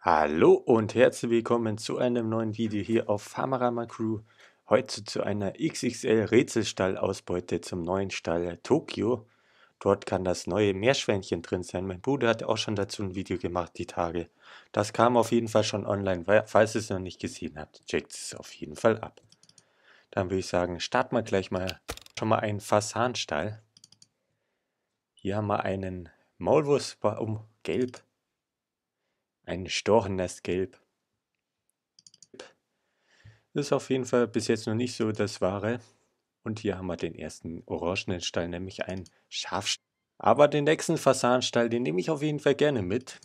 Hallo und herzlich willkommen zu einem neuen Video hier auf Farmerama Crew. Heute zu einer XXL Rätselstallausbeute zum neuen Stall Tokio. Dort kann das neue Meerschweinchen drin sein. Mein Bruder hat auch schon dazu ein Video gemacht die Tage. Das kam auf jeden Fall schon online, falls ihr es noch nicht gesehen habt. Checkt es auf jeden Fall ab. Dann würde ich sagen, starten wir gleich mal schon mal einen Fasanstall. Hier haben wir einen Maulwurf um gelb ein storendes Gelb. Das ist auf jeden Fall bis jetzt noch nicht so das Wahre. Und hier haben wir den ersten orangenen Stall, nämlich ein Schafstall. Aber den nächsten Fasanenstall, den nehme ich auf jeden Fall gerne mit.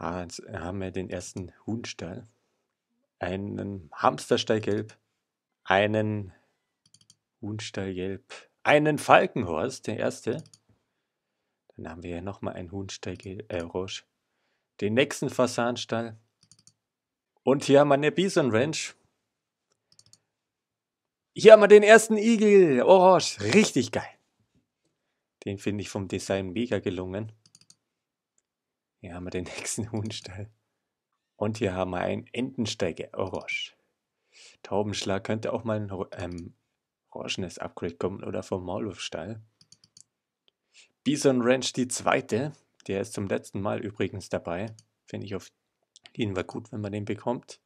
jetzt äh, haben wir den ersten Huhnstall. Einen Hamsterstall gelb. Einen Huhnstall gelb. Einen Falkenhorst, der erste. Dann haben wir hier nochmal einen Huhnstall gelb, äh, orange den nächsten Fasanstall. Und hier haben wir eine Bison Ranch. Hier haben wir den ersten Igel, orange, richtig geil. Den finde ich vom Design mega gelungen. Hier haben wir den nächsten Huhnstall. Und hier haben wir einen Entensteiger, orange. Taubenschlag könnte auch mal ein ähm, orangenes Upgrade kommen oder vom Maulwurfstall. Bison Ranch die zweite. Der ist zum letzten Mal übrigens dabei. Finde ich auf jeden Fall gut, wenn man den bekommt.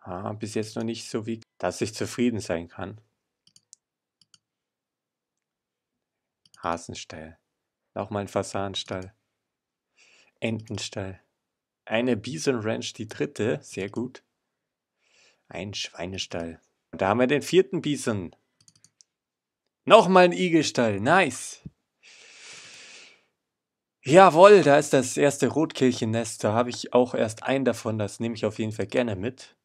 Ah, bis jetzt noch nicht so wie, dass ich zufrieden sein kann. Hasenstall. Nochmal ein Fasanstall. Entenstall. Eine Bison Ranch, die dritte. Sehr gut. Ein Schweinestall. Und da haben wir den vierten Bison. Nochmal ein Igelstall. Nice. Jawohl, da ist das erste Rotkehlchennest. Da habe ich auch erst ein davon. Das nehme ich auf jeden Fall gerne mit.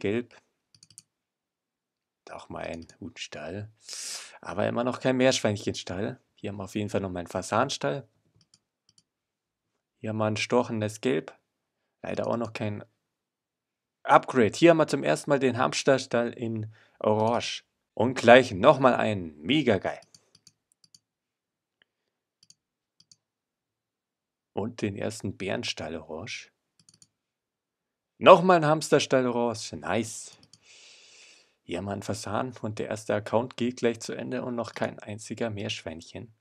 gelb. Auch mal ein Hutstall. Aber immer noch kein Meerschweinchenstall. Hier haben wir auf jeden Fall noch meinen Fasanstall. Hier haben wir ein gelb. Leider auch noch kein Upgrade. Hier haben wir zum ersten Mal den Hamsterstall in Orange. Und gleich nochmal einen. Mega geil. Und den ersten Bärenstall Orange. Nochmal ein Orange. Nice. Ja, Mann, Fasan. Und der erste Account geht gleich zu Ende und noch kein einziger Meerschweinchen.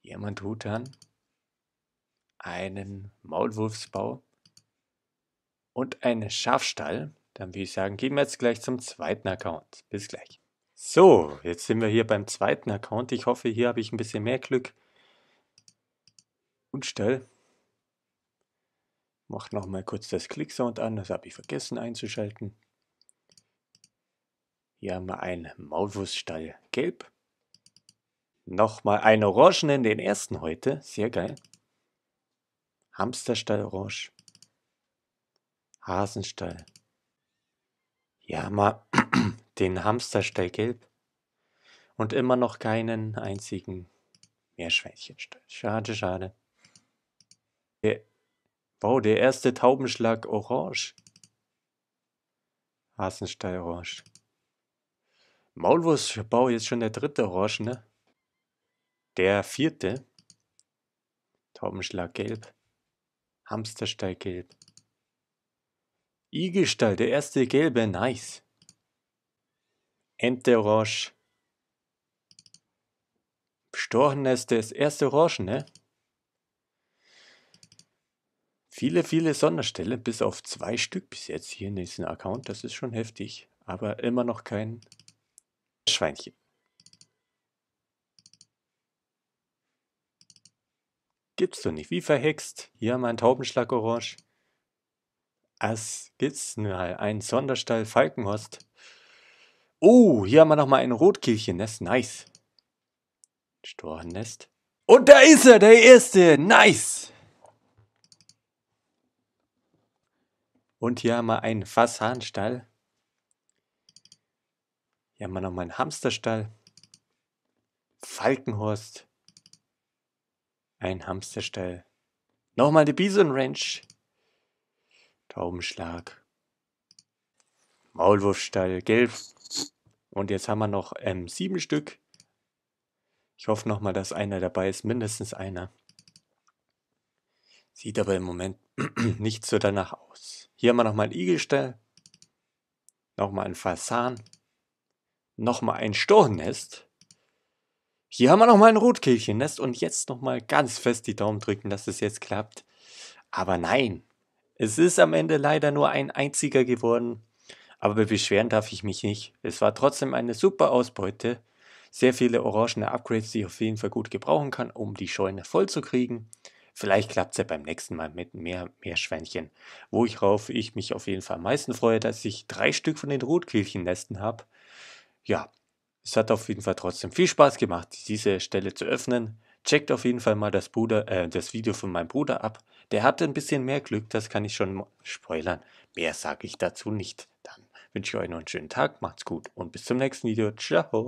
Jemand tut dann einen Maulwurfsbau und einen Schafstall. Dann würde ich sagen, gehen wir jetzt gleich zum zweiten Account. Bis gleich. So, jetzt sind wir hier beim zweiten Account. Ich hoffe, hier habe ich ein bisschen mehr Glück und stell. Mach nochmal kurz das Clicksound an, das habe ich vergessen einzuschalten. Hier haben wir einen Maulwurststall gelb. Nochmal einen orangenen, den ersten heute. Sehr geil. Hamsterstall orange. Hasenstall. Hier haben wir den Hamsterstall gelb. Und immer noch keinen einzigen Meerschweinchenstall. Schade, schade. Wow, der erste Taubenschlag orange. Hasenstall orange. Maulwurstbau jetzt schon der dritte orange, ne? Der vierte. Taubenschlag gelb. Hamsterstall gelb. Igelstall, der erste gelbe, nice. Ente orange. Storchennest, der erste orange, ne? viele, viele Sonderstellen, bis auf zwei Stück bis jetzt hier in diesem Account. Das ist schon heftig, aber immer noch kein Schweinchen. Gibt's doch nicht. Wie verhext. Hier haben wir einen Taubenschlag Orange. Es gibt's ne, einen Sonderstall Falkenhorst. Oh, hier haben wir nochmal ein Rotkehlchennest. Nice. Storchennest. Und da ist er, der Erste. Nice. Und hier haben wir einen Fasanstall. Hier haben wir nochmal einen Hamsterstall. Falkenhorst. Ein Hamsterstall. Nochmal eine Bison Ranch. Taubenschlag. Maulwurfstall, gelb. Und jetzt haben wir noch ähm, sieben Stück. Ich hoffe nochmal, dass einer dabei ist, mindestens einer. Sieht aber im Moment nicht so danach aus. Hier haben wir nochmal ein Igelstall, nochmal ein Fasan, nochmal ein Storchennest. Hier haben wir nochmal ein Rotkehlchennest und jetzt nochmal ganz fest die Daumen drücken, dass es jetzt klappt. Aber nein, es ist am Ende leider nur ein einziger geworden. Aber beschweren darf ich mich nicht. Es war trotzdem eine super Ausbeute. Sehr viele orangene Upgrades, die ich auf jeden Fall gut gebrauchen kann, um die Scheune voll zu kriegen. Vielleicht klappt es ja beim nächsten Mal mit mehr Meerschweinchen. Worauf ich mich auf jeden Fall am meisten freue, dass ich drei Stück von den Rotkehlchennesten habe. Ja, es hat auf jeden Fall trotzdem viel Spaß gemacht, diese Stelle zu öffnen. Checkt auf jeden Fall mal das, Bruder, äh, das Video von meinem Bruder ab. Der hatte ein bisschen mehr Glück, das kann ich schon spoilern. Mehr sage ich dazu nicht. Dann wünsche ich euch noch einen schönen Tag, macht's gut und bis zum nächsten Video. Ciao.